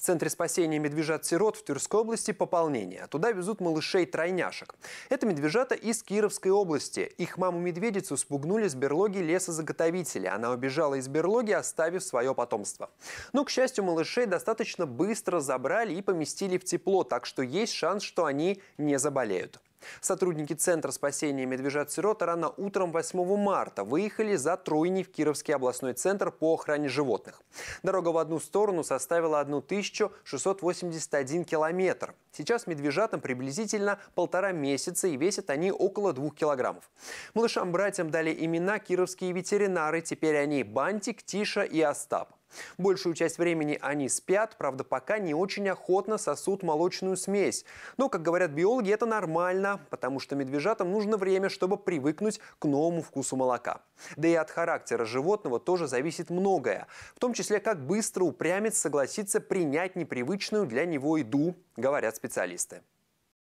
В Центре спасения медвежат-сирот в Тверской области пополнение. А туда везут малышей-тройняшек. Это медвежата из Кировской области. Их маму-медведицу спугнули с берлоги лесозаготовителя. Она убежала из берлоги, оставив свое потомство. Но, к счастью, малышей достаточно быстро забрали и поместили в тепло, так что есть шанс, что они не заболеют. Сотрудники Центра спасения медвежат сирота рано утром 8 марта выехали за тройней в Кировский областной центр по охране животных. Дорога в одну сторону составила 1681 километр. Сейчас медвежатам приблизительно полтора месяца и весят они около двух килограммов. Малышам-братьям дали имена кировские ветеринары. Теперь они Бантик, Тиша и Остап. Большую часть времени они спят, правда, пока не очень охотно сосут молочную смесь. Но, как говорят биологи, это нормально, потому что медвежатам нужно время, чтобы привыкнуть к новому вкусу молока. Да и от характера животного тоже зависит многое, в том числе, как быстро упрямец согласится принять непривычную для него еду, говорят специалисты.